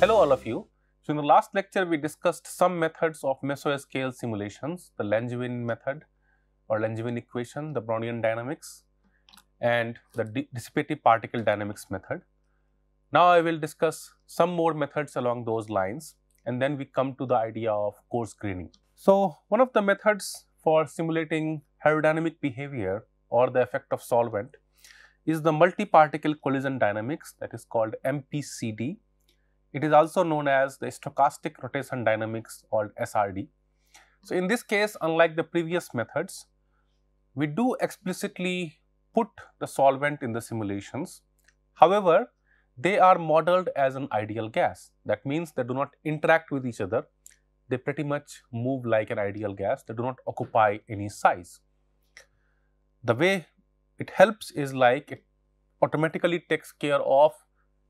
Hello all of you. So in the last lecture we discussed some methods of mesoscale simulations, the Langevin method or Langevin equation, the Brownian dynamics and the dissipative particle dynamics method. Now I will discuss some more methods along those lines and then we come to the idea of coarse graining. So one of the methods for simulating aerodynamic behavior or the effect of solvent is the multi-particle collision dynamics that is called MPCD it is also known as the stochastic rotation dynamics or SRD. So, in this case, unlike the previous methods, we do explicitly put the solvent in the simulations. However, they are modeled as an ideal gas. That means they do not interact with each other. They pretty much move like an ideal gas. They do not occupy any size. The way it helps is like it automatically takes care of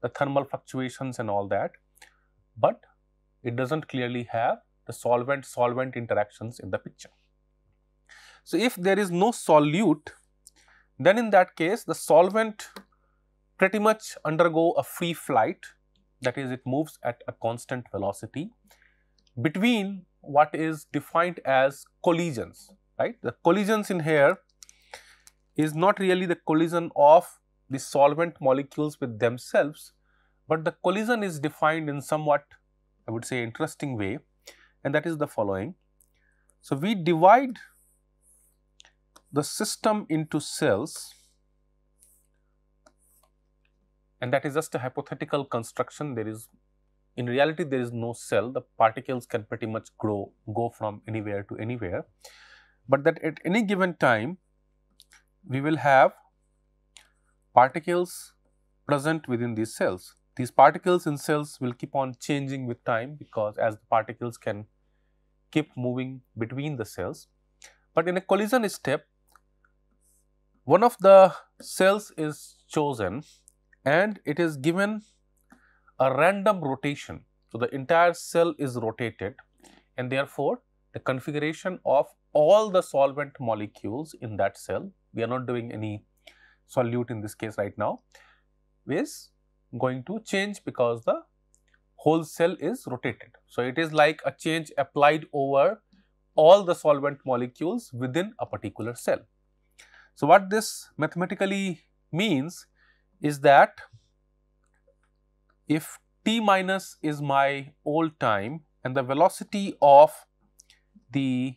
the thermal fluctuations and all that, but it doesn't clearly have the solvent-solvent interactions in the picture. So, if there is no solute, then in that case the solvent pretty much undergo a free flight that is it moves at a constant velocity between what is defined as collisions, right. The collisions in here is not really the collision of the solvent molecules with themselves, but the collision is defined in somewhat, I would say, interesting way, and that is the following. So, we divide the system into cells and that is just a hypothetical construction there is in reality there is no cell the particles can pretty much grow go from anywhere to anywhere but that at any given time we will have particles present within these cells. These particles in cells will keep on changing with time because as the particles can keep moving between the cells. But in a collision step, one of the cells is chosen and it is given a random rotation. So, the entire cell is rotated and therefore, the configuration of all the solvent molecules in that cell, we are not doing any solute in this case right now is going to change because the whole cell is rotated. So, it is like a change applied over all the solvent molecules within a particular cell. So, what this mathematically means is that if t minus is my old time and the velocity of the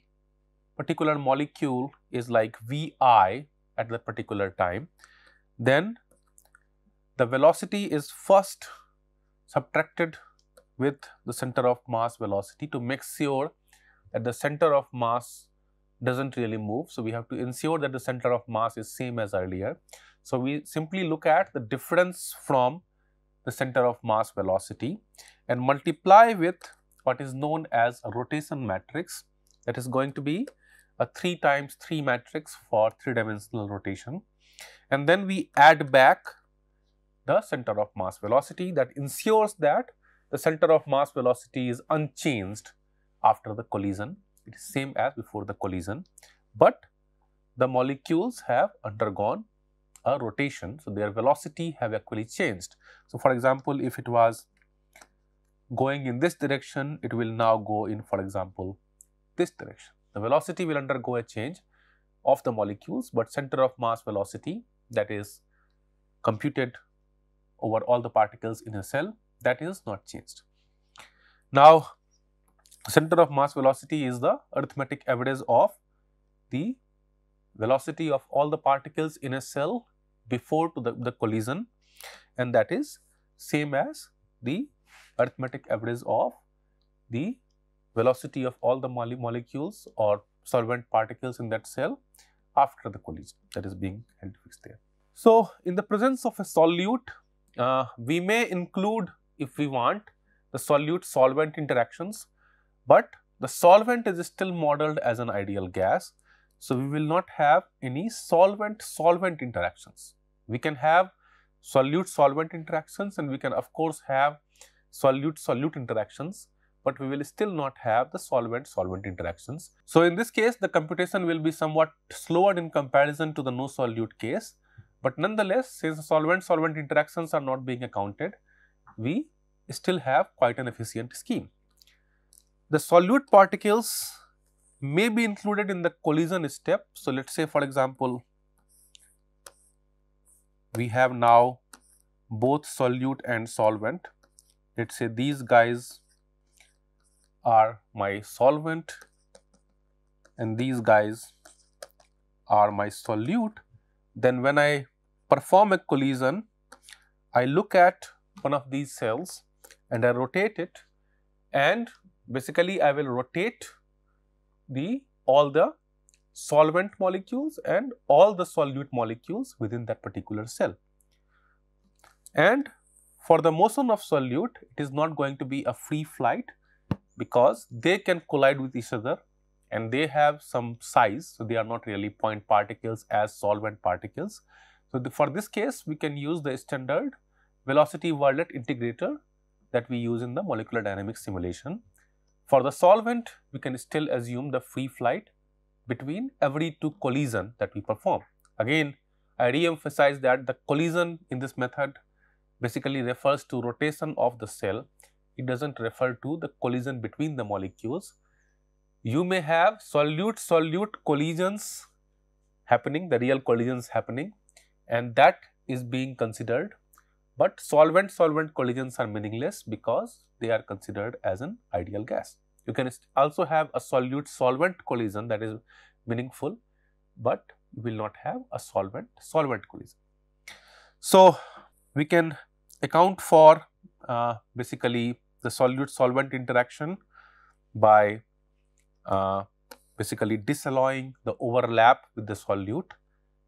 particular molecule is like v i at the particular time, then the velocity is first subtracted with the center of mass velocity to make sure that the center of mass does not really move. So, we have to ensure that the center of mass is same as earlier. So, we simply look at the difference from the center of mass velocity and multiply with what is known as a rotation matrix that is going to be a 3 times 3 matrix for 3 dimensional rotation and then we add back the center of mass velocity that ensures that the center of mass velocity is unchanged after the collision. It is same as before the collision, but the molecules have undergone a rotation. So, their velocity have actually changed. So, for example, if it was going in this direction, it will now go in for example, this direction. The velocity will undergo a change of the molecules, but center of mass velocity that is computed over all the particles in a cell that is not changed. Now, center of mass velocity is the arithmetic average of the velocity of all the particles in a cell before to the, the collision and that is same as the arithmetic average of the velocity of all the molecules or solvent particles in that cell after the collision that is being held fixed there. So, in the presence of a solute, uh, we may include if we want the solute solvent interactions, but the solvent is still modeled as an ideal gas. So, we will not have any solvent solvent interactions. We can have solute solvent interactions and we can of course have solute solute interactions, but we will still not have the solvent-solvent interactions. So in this case, the computation will be somewhat slower in comparison to the no solute case. But nonetheless, since solvent-solvent interactions are not being accounted, we still have quite an efficient scheme. The solute particles may be included in the collision step. So let us say for example, we have now both solute and solvent. Let us say these guys are my solvent and these guys are my solute, then when I perform a collision, I look at one of these cells and I rotate it and basically I will rotate the all the solvent molecules and all the solute molecules within that particular cell. And for the motion of solute, it is not going to be a free flight, because they can collide with each other and they have some size. So, they are not really point particles as solvent particles. So, the, for this case we can use the standard velocity Verlet integrator that we use in the molecular dynamics simulation. For the solvent we can still assume the free flight between every two collision that we perform. Again I re-emphasize that the collision in this method basically refers to rotation of the cell it doesn't refer to the collision between the molecules. You may have solute-solute collisions happening, the real collisions happening and that is being considered. But solvent-solvent collisions are meaningless because they are considered as an ideal gas. You can also have a solute-solvent collision that is meaningful, but you will not have a solvent-solvent collision. So, we can account for uh, basically the solute solvent interaction by uh, basically disalloying the overlap with the solute.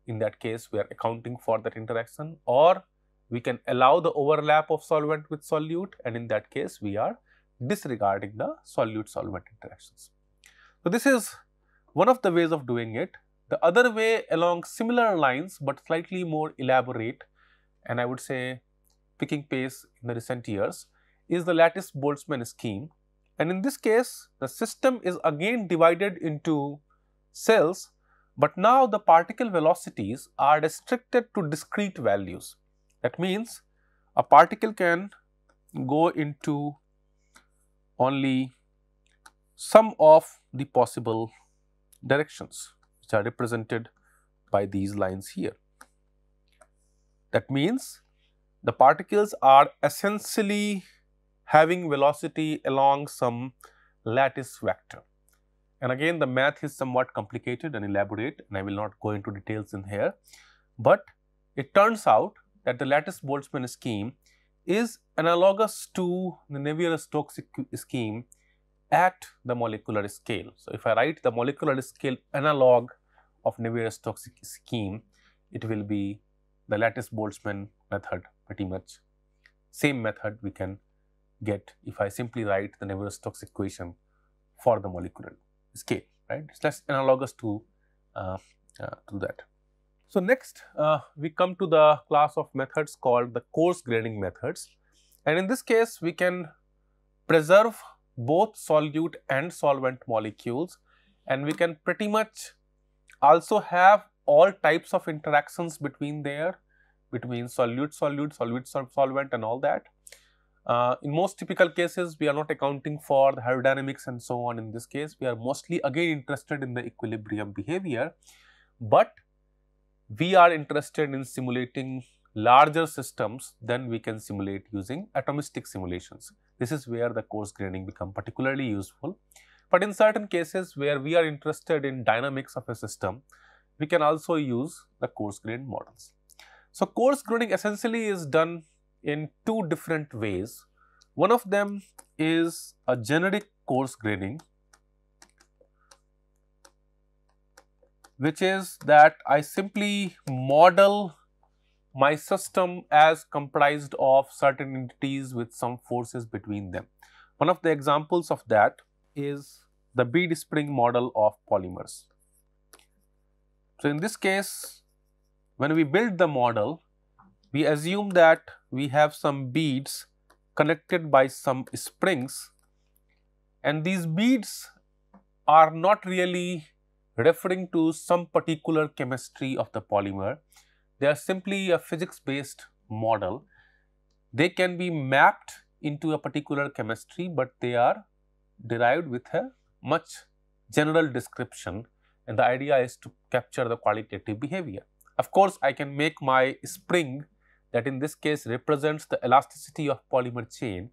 In that case, we are accounting for that interaction or we can allow the overlap of solvent with solute and in that case, we are disregarding the solute solvent interactions. So, this is one of the ways of doing it. The other way along similar lines, but slightly more elaborate and I would say picking pace in the recent years is the lattice-Boltzmann scheme. And in this case, the system is again divided into cells, but now the particle velocities are restricted to discrete values. That means a particle can go into only some of the possible directions which are represented by these lines here. That means the particles are essentially having velocity along some lattice vector. And again the math is somewhat complicated and elaborate and I will not go into details in here. But it turns out that the lattice Boltzmann scheme is analogous to the Navier-Stokes scheme at the molecular scale. So, if I write the molecular scale analog of Navier-Stokes scheme, it will be the lattice Boltzmann method pretty much same method we can get if I simply write the Navier-Stokes equation for the molecular scale, right? So that's analogous to uh, uh, to that. So next uh, we come to the class of methods called the coarse grading methods, and in this case we can preserve both solute and solvent molecules, and we can pretty much also have all types of interactions between there between solute solute solute solvent and all that uh, in most typical cases, we are not accounting for the aerodynamics and so on in this case. We are mostly again interested in the equilibrium behavior, but we are interested in simulating larger systems than we can simulate using atomistic simulations. This is where the coarse graining become particularly useful. But in certain cases where we are interested in dynamics of a system, we can also use the coarse grained models. So, coarse graining essentially is done in two different ways. One of them is a generic course grading, which is that I simply model my system as comprised of certain entities with some forces between them. One of the examples of that is the bead spring model of polymers. So, in this case, when we build the model, we assume that we have some beads connected by some springs and these beads are not really referring to some particular chemistry of the polymer. They are simply a physics based model. They can be mapped into a particular chemistry, but they are derived with a much general description and the idea is to capture the qualitative behavior. Of course, I can make my spring that in this case represents the elasticity of polymer chain.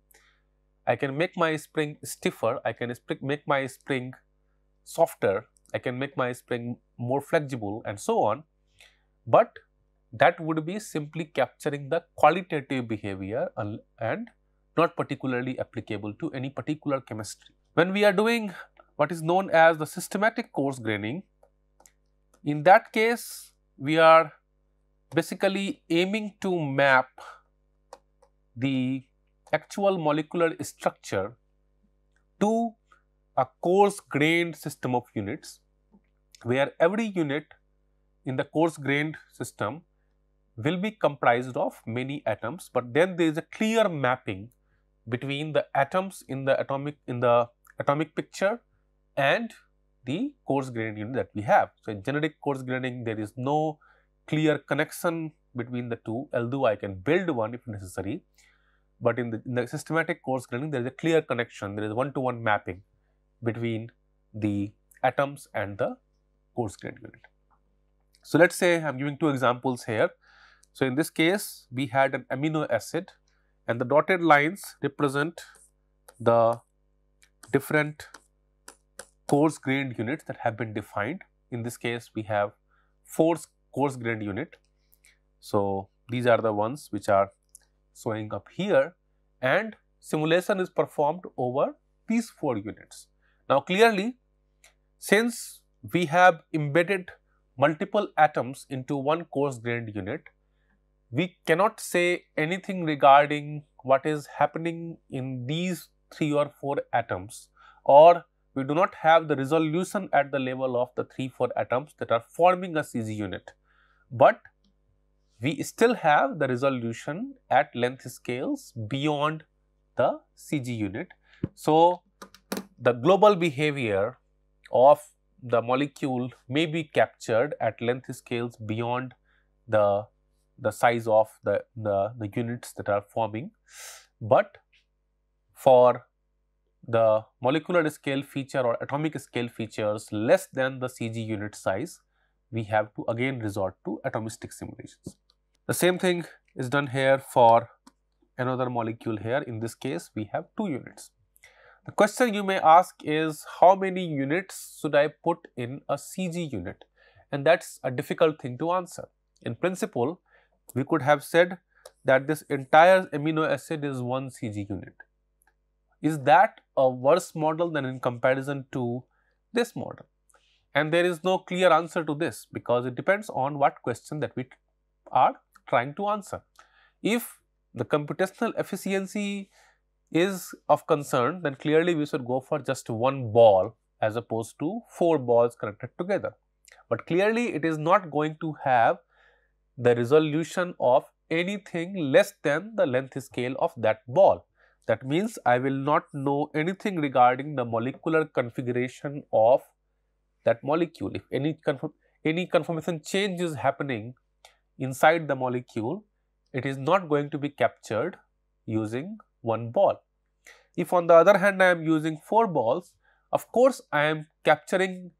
I can make my spring stiffer, I can make my spring softer, I can make my spring more flexible and so on, but that would be simply capturing the qualitative behavior and not particularly applicable to any particular chemistry. When we are doing what is known as the systematic coarse graining, in that case we are basically aiming to map the actual molecular structure to a coarse grained system of units where every unit in the coarse grained system will be comprised of many atoms, but then there is a clear mapping between the atoms in the atomic in the atomic picture and the coarse grained unit that we have. So, in generic coarse graining there is no clear connection between the two, although I can build one if necessary. But in the, in the systematic coarse graining, there is a clear connection, there is -one mapping between the atoms and the coarse grained unit. So, let us say I am giving two examples here. So, in this case, we had an amino acid and the dotted lines represent the different coarse grained units that have been defined. In this case, we have four coarse grained unit. So, these are the ones which are showing up here and simulation is performed over these four units. Now, clearly since we have embedded multiple atoms into one coarse grained unit, we cannot say anything regarding what is happening in these three or four atoms or we do not have the resolution at the level of the three four atoms that are forming a CG unit but we still have the resolution at length scales beyond the CG unit. So, the global behavior of the molecule may be captured at length scales beyond the, the size of the, the, the units that are forming. But for the molecular scale feature or atomic scale features less than the CG unit size, we have to again resort to atomistic simulations. The same thing is done here for another molecule here. In this case, we have two units. The question you may ask is how many units should I put in a CG unit? And that's a difficult thing to answer. In principle, we could have said that this entire amino acid is one CG unit. Is that a worse model than in comparison to this model? And there is no clear answer to this because it depends on what question that we are trying to answer. If the computational efficiency is of concern, then clearly we should go for just one ball as opposed to four balls connected together. But clearly it is not going to have the resolution of anything less than the length scale of that ball. That means I will not know anything regarding the molecular configuration of that molecule. If any, conform, any conformation change is happening inside the molecule, it is not going to be captured using one ball. If on the other hand I am using four balls, of course I am capturing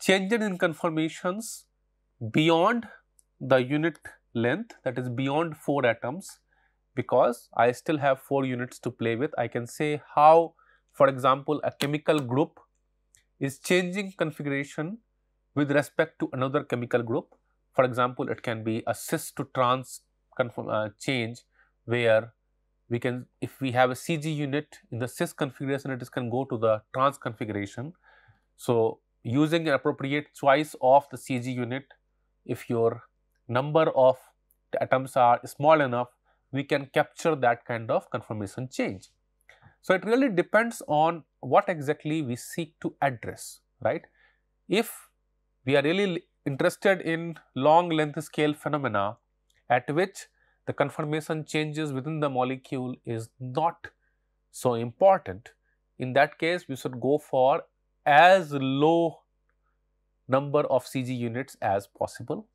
changes in conformations beyond the unit length that is beyond 4 atoms because I still have 4 units to play with. I can say how for example a chemical group is changing configuration with respect to another chemical group. For example, it can be a cis to trans uh, change where we can, if we have a CG unit in the cis configuration, it is can go to the trans configuration. So, using an appropriate choice of the CG unit, if your number of atoms are small enough, we can capture that kind of conformation change. So, it really depends on what exactly we seek to address, right? If we are really interested in long length scale phenomena at which the conformation changes within the molecule is not so important, in that case we should go for as low number of CG units as possible.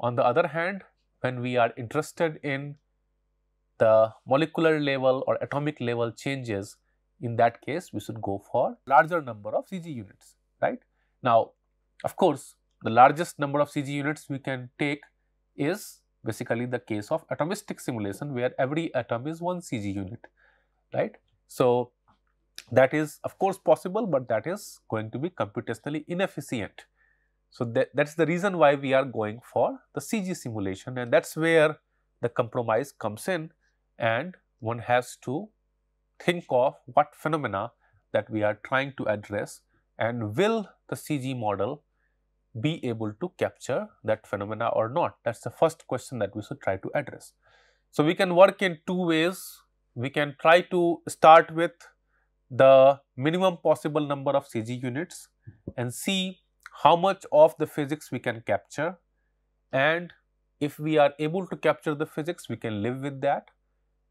On the other hand, when we are interested in the molecular level or atomic level changes, in that case we should go for larger number of CG units, right? Now, of course, the largest number of CG units we can take is basically the case of atomistic simulation where every atom is one CG unit, right? So, that is of course possible, but that is going to be computationally inefficient. So, that, that's the reason why we are going for the CG simulation and that's where the compromise comes in and one has to think of what phenomena that we are trying to address and will the CG model be able to capture that phenomena or not? That's the first question that we should try to address. So, we can work in two ways. We can try to start with the minimum possible number of CG units and see how much of the physics we can capture and if we are able to capture the physics, we can live with that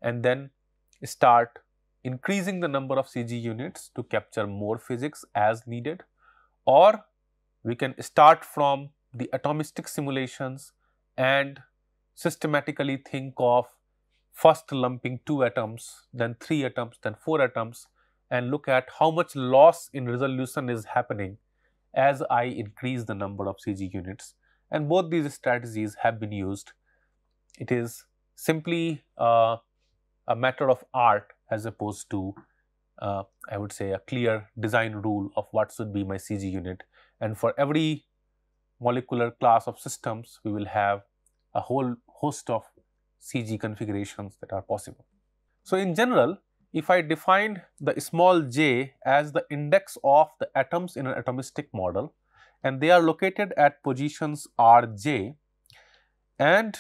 and then start increasing the number of CG units to capture more physics as needed or we can start from the atomistic simulations and systematically think of first lumping two atoms, then three atoms, then four atoms and look at how much loss in resolution is happening as I increase the number of CG units. And both these strategies have been used. It is simply uh, a matter of art as opposed to uh, I would say a clear design rule of what should be my CG unit. And for every molecular class of systems, we will have a whole host of CG configurations that are possible. So in general, if I define the small j as the index of the atoms in an atomistic model and they are located at positions rj and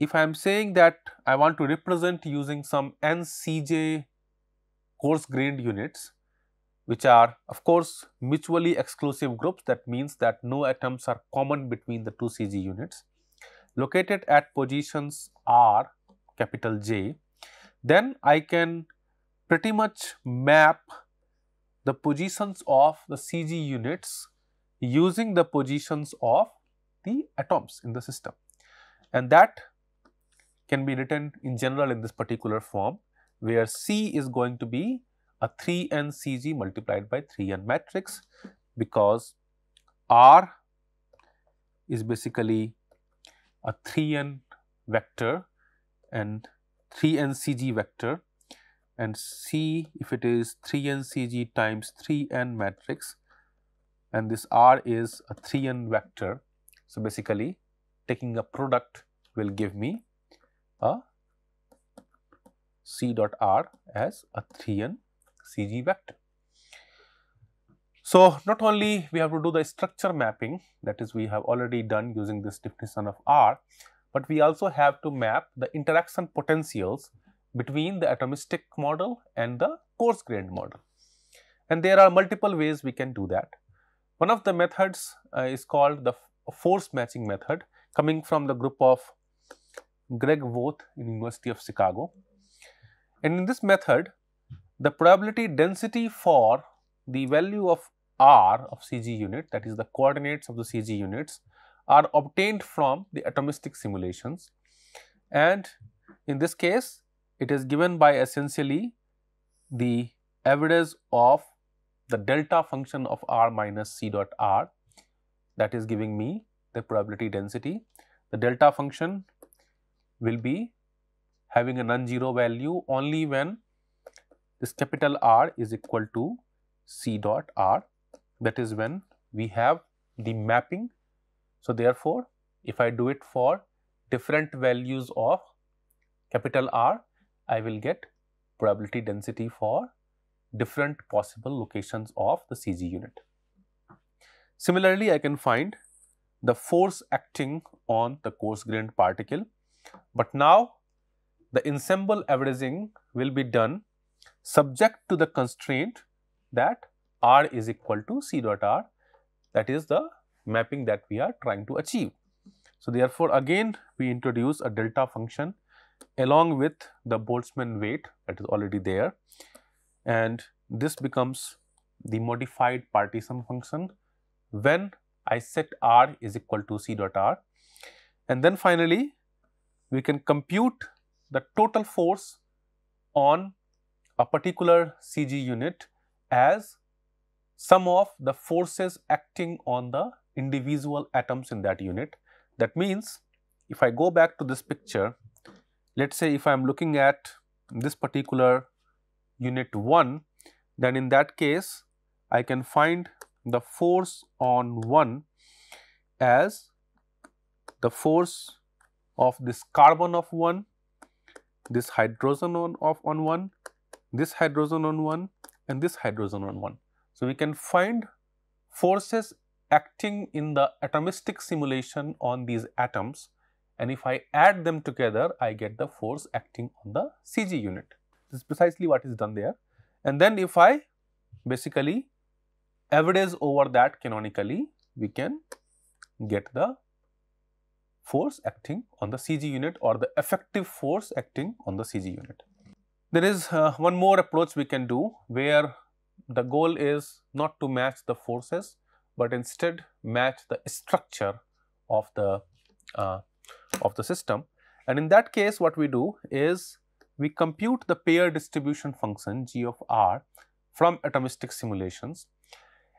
if I am saying that I want to represent using some NCJ coarse grained units, which are of course mutually exclusive groups that means that no atoms are common between the two CG units located at positions R capital J, then I can pretty much map the positions of the CG units using the positions of the atoms in the system and that can be written in general in this particular form where C is going to be a 3n CG multiplied by 3n matrix because R is basically a 3n vector and 3n CG vector and C if it is 3n CG times 3n matrix and this R is a 3n vector. So, basically taking a product will give me a C dot R as a 3n CG vector. So, not only we have to do the structure mapping that is we have already done using this definition of R, but we also have to map the interaction potentials between the atomistic model and the coarse grained model. And there are multiple ways we can do that. One of the methods uh, is called the force matching method coming from the group of Greg Voth in University of Chicago. And in this method, the probability density for the value of R of CG unit, that is the coordinates of the CG units, are obtained from the atomistic simulations. And in this case, it is given by essentially the average of the delta function of r minus c dot r that is giving me the probability density. The delta function will be having a non-zero value only when this capital R is equal to C dot R. That is when we have the mapping. So, therefore, if I do it for different values of capital R, I will get probability density for different possible locations of the CG unit. Similarly, I can find the force acting on the coarse grained particle but now the ensemble averaging will be done subject to the constraint that R is equal to C dot R that is the mapping that we are trying to achieve. So, therefore, again we introduce a delta function along with the Boltzmann weight that is already there and this becomes the modified partition function when I set R is equal to C dot R and then finally we can compute the total force on a particular CG unit as sum of the forces acting on the individual atoms in that unit. That means, if I go back to this picture, let us say if I am looking at this particular unit 1, then in that case, I can find the force on 1 as the force of this carbon of 1, this hydrogen on, of on 1, this hydrogen on 1 and this hydrogen on 1. So, we can find forces acting in the atomistic simulation on these atoms and if I add them together, I get the force acting on the CG unit. This is precisely what is done there. And then if I basically average over that canonically, we can get the force acting on the CG unit or the effective force acting on the CG unit. There is uh, one more approach we can do where the goal is not to match the forces, but instead match the structure of the uh, of the system. And in that case, what we do is we compute the pair distribution function g of r from atomistic simulations.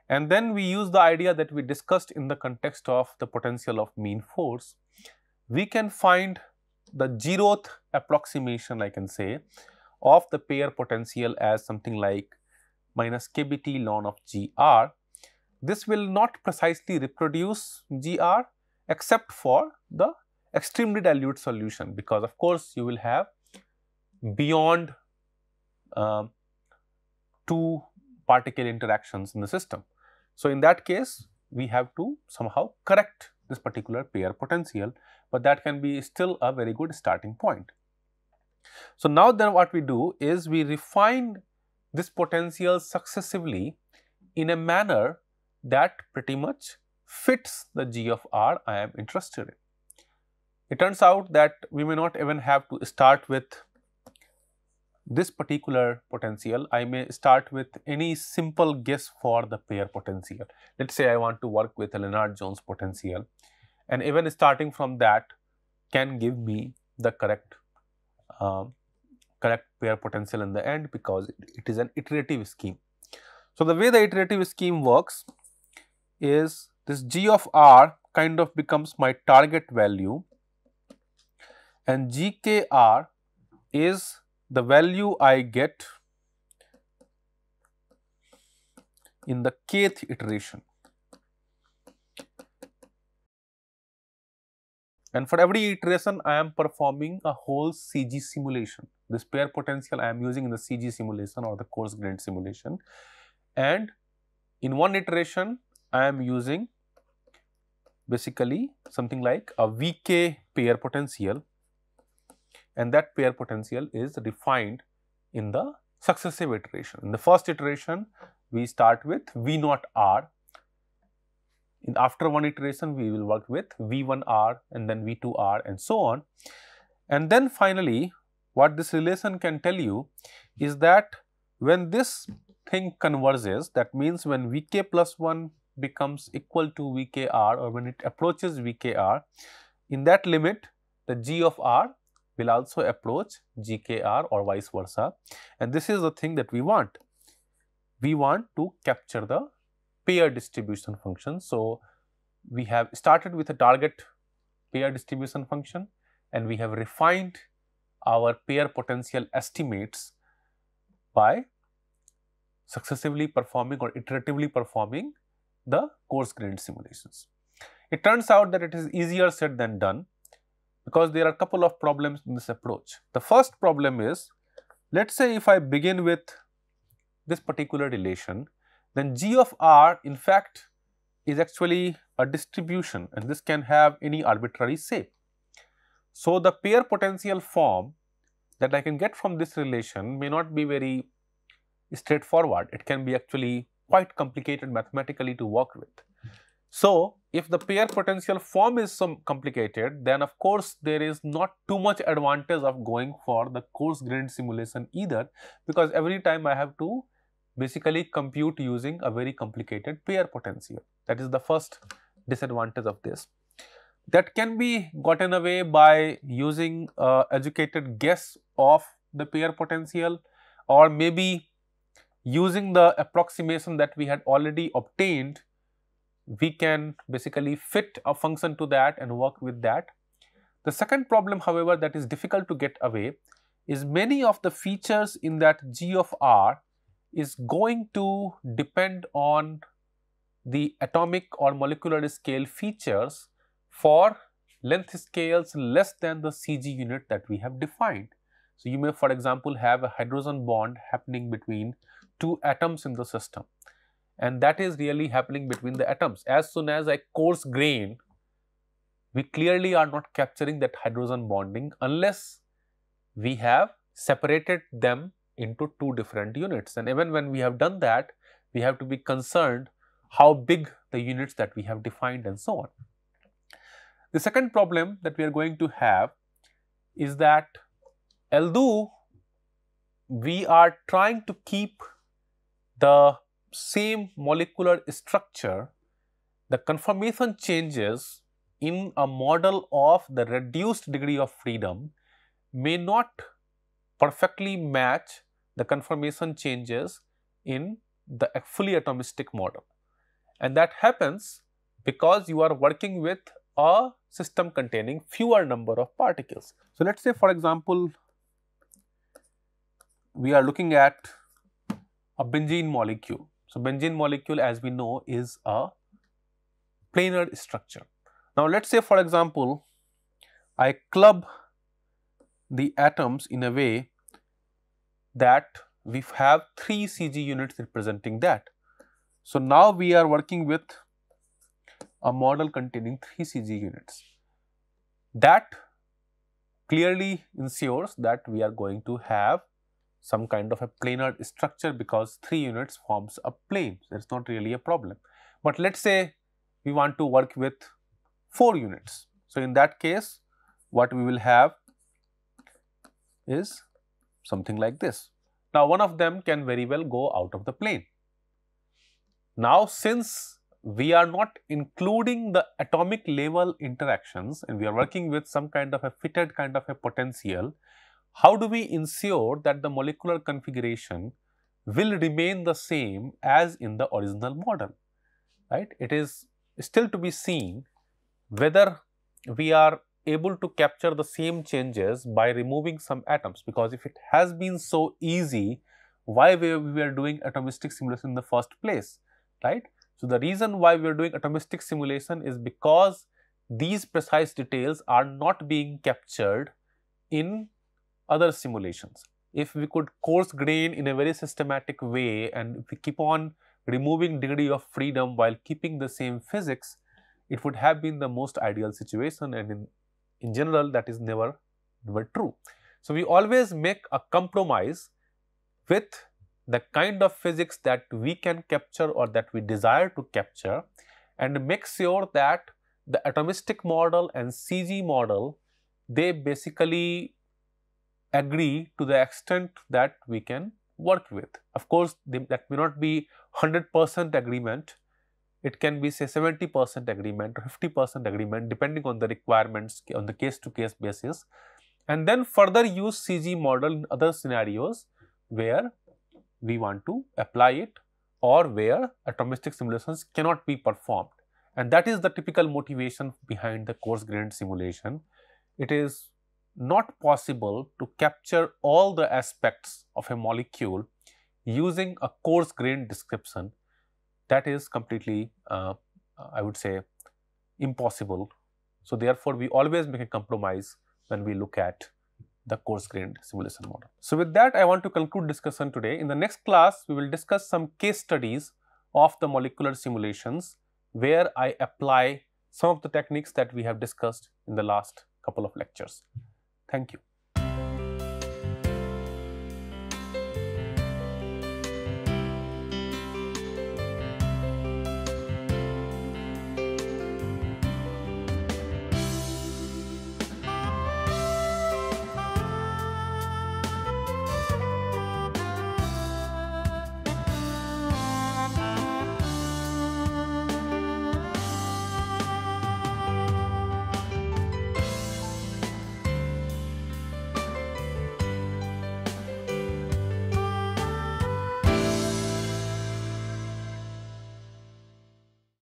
And then we use the idea that we discussed in the context of the potential of mean force we can find the zeroth approximation I can say of the pair potential as something like minus kbt ln of gr. This will not precisely reproduce gr except for the extremely dilute solution because of course you will have beyond uh, two particle interactions in the system. So, in that case we have to somehow correct this particular pair potential but that can be still a very good starting point. So, now then what we do is we refine this potential successively in a manner that pretty much fits the g of r I am interested in. It turns out that we may not even have to start with this particular potential. I may start with any simple guess for the pair potential. Let us say I want to work with a Leonard Jones potential and even starting from that can give me the correct uh, correct pair potential in the end because it is an iterative scheme. So, the way the iterative scheme works is this g of r kind of becomes my target value and gkr is the value I get in the kth iteration. And for every iteration, I am performing a whole CG simulation. This pair potential I am using in the CG simulation or the coarse grained simulation. And in one iteration, I am using basically something like a VK pair potential and that pair potential is refined in the successive iteration. In the first iteration, we start with V 0 R in after one iteration we will work with v1r and then v2r and so on and then finally what this relation can tell you is that when this thing converges that means when vk plus 1 becomes equal to vkr or when it approaches vkr in that limit the g of r will also approach gkr or vice versa and this is the thing that we want we want to capture the pair distribution function. So, we have started with a target pair distribution function and we have refined our pair potential estimates by successively performing or iteratively performing the coarse grained simulations. It turns out that it is easier said than done because there are a couple of problems in this approach. The first problem is, let us say if I begin with this particular relation then g of r in fact is actually a distribution and this can have any arbitrary shape. So, the pair potential form that I can get from this relation may not be very straightforward. It can be actually quite complicated mathematically to work with. So, if the pair potential form is some complicated, then of course, there is not too much advantage of going for the coarse grained simulation either, because every time I have to basically compute using a very complicated pair potential. That is the first disadvantage of this. That can be gotten away by using uh, educated guess of the pair potential or maybe using the approximation that we had already obtained, we can basically fit a function to that and work with that. The second problem, however, that is difficult to get away is many of the features in that g of r is going to depend on the atomic or molecular scale features for length scales less than the CG unit that we have defined. So, you may for example, have a hydrogen bond happening between two atoms in the system and that is really happening between the atoms. As soon as I coarse grain, we clearly are not capturing that hydrogen bonding unless we have separated them into two different units. And even when we have done that, we have to be concerned how big the units that we have defined and so on. The second problem that we are going to have is that although we are trying to keep the same molecular structure, the conformation changes in a model of the reduced degree of freedom may not perfectly match the conformation changes in the fully atomistic model. And that happens because you are working with a system containing fewer number of particles. So, let us say for example, we are looking at a benzene molecule. So, benzene molecule as we know is a planar structure. Now, let us say for example, I club the atoms in a way that we have three CG units representing that. So, now we are working with a model containing three CG units. That clearly ensures that we are going to have some kind of a planar structure because three units forms a plane. So, it's not really a problem. But let's say we want to work with four units. So, in that case, what we will have is something like this. Now, one of them can very well go out of the plane. Now, since we are not including the atomic level interactions and we are working with some kind of a fitted kind of a potential, how do we ensure that the molecular configuration will remain the same as in the original model, right? It is still to be seen whether we are able to capture the same changes by removing some atoms because if it has been so easy, why we were doing atomistic simulation in the first place, right? So, the reason why we are doing atomistic simulation is because these precise details are not being captured in other simulations. If we could coarse grain in a very systematic way and if we keep on removing degree of freedom while keeping the same physics, it would have been the most ideal situation and in in general that is never, never true. So, we always make a compromise with the kind of physics that we can capture or that we desire to capture and make sure that the atomistic model and CG model, they basically agree to the extent that we can work with. Of course, they, that may not be 100% agreement, it can be say 70% agreement or 50% agreement depending on the requirements on the case to case basis and then further use CG model in other scenarios where we want to apply it or where atomistic simulations cannot be performed and that is the typical motivation behind the coarse grained simulation. It is not possible to capture all the aspects of a molecule using a coarse grained description that is completely, uh, I would say, impossible. So therefore, we always make a compromise when we look at the coarse grained simulation model. So with that, I want to conclude discussion today. In the next class, we will discuss some case studies of the molecular simulations where I apply some of the techniques that we have discussed in the last couple of lectures. Thank you.